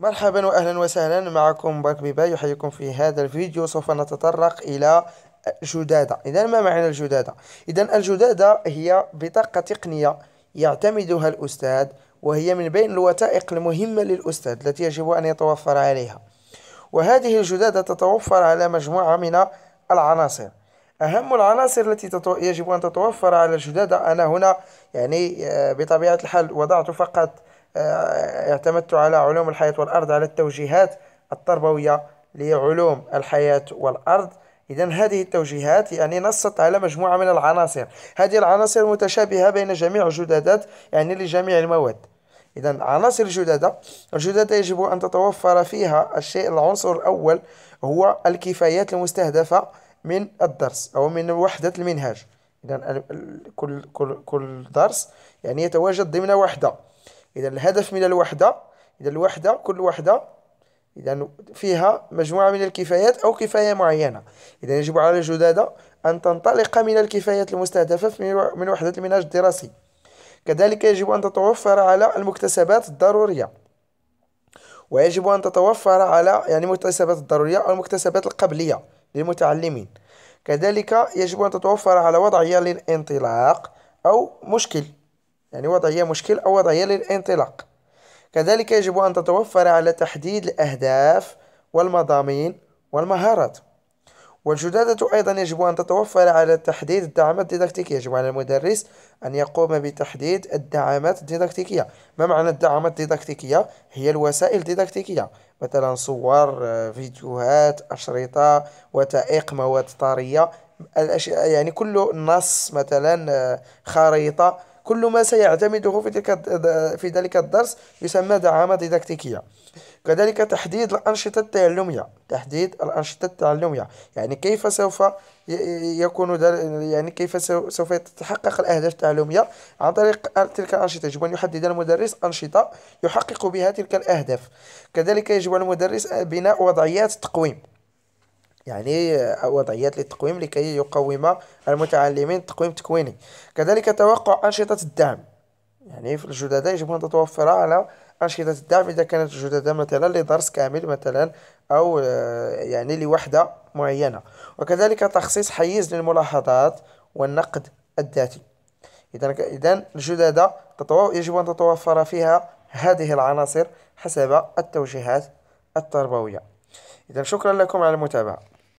مرحبا واهلا وسهلا معكم مبارك بيبا يحييكم في هذا الفيديو سوف نتطرق الى جدادة اذا ما معنى الجدادة اذا الجدادة هي بطاقة تقنية يعتمدها الاستاذ وهي من بين الوثائق المهمة للاستاذ التي يجب ان يتوفر عليها وهذه الجدادة تتوفر على مجموعة من العناصر أهم العناصر التي يجب أن تتوفر على الجدادة أنا هنا يعني آه، بطبيعة الحال وضعت فقط آه، اعتمدت على علوم الحياة والأرض على التوجيهات التربوية لعلوم الحياة والأرض إذا هذه التوجيهات يعني نصت على مجموعة من العناصر هذه العناصر متشابهة بين جميع الجدادات يعني لجميع المواد إذا عناصر الجدادة الجدادة يجب أن تتوفر فيها الشيء العنصر الأول هو الكفايات المستهدفة من الدرس أو من وحدة المنهاج إذا كل كل كل درس يعني يتواجد ضمن وحدة إذا الهدف من الوحدة إذا الوحدة كل وحدة إذا فيها مجموعة من الكفايات أو كفاية معينة إذا يجب على الجدادة أن تنطلق من الكفايات المستهدفة من وحدة المنهج الدراسي كذلك يجب أن تتوفر على المكتسبات الضرورية ويجب أن تتوفر على يعني المكتسبات الضرورية أو المكتسبات القبلية للمتعلمين كذلك يجب أن تتوفر على وضعية للانطلاق أو مشكل يعني وضعية مشكل أو وضعية للانطلاق كذلك يجب أن تتوفر على تحديد الأهداف والمضامين والمهارات والجدادة أيضا يجب أن تتوفر على تحديد الدعامات الديداكتيكية يجب على المدرس أن يقوم بتحديد الدعامات الديداكتيكية ما معنى الدعامات الديداكتيكية؟ هي الوسائل الديداكتيكية مثلا صور آه، فيديوهات أشرطة وثائق مواد طارية الأشياء يعني كل نص مثلا آه، خريطة كل ما سيعتمده في, تلك في ذلك الدرس يسمى دعامة ديداكتيكية كذلك تحديد الأنشطة التعلمية تحديد الأنشطة التعلمية يعني كيف سوف يكون يعني كيف سوف تتحقق الأهداف التعلمية عن طريق تلك الأنشطة يجب أن يحدد المدرس أنشطة يحقق بها تلك الأهداف كذلك يجب على المدرس بناء وضعيات تقويم يعني وضعيات للتقويم لكي يقوم المتعلمين تقويم تكويني كذلك توقع أنشطة الدعم يعني في الجدداء يجب أن تتوفر على أنشطة الدعم إذا كانت الجدداء مثلا لدرس كامل مثلا أو آه، يعني لوحدة معينة وكذلك تخصيص حيز للملاحظات والنقد الذاتي إذا إذا الجدداء يجب أن تتوفر فيها هذه العناصر حسب التوجيهات التربوية إذا شكرا لكم على المتابعة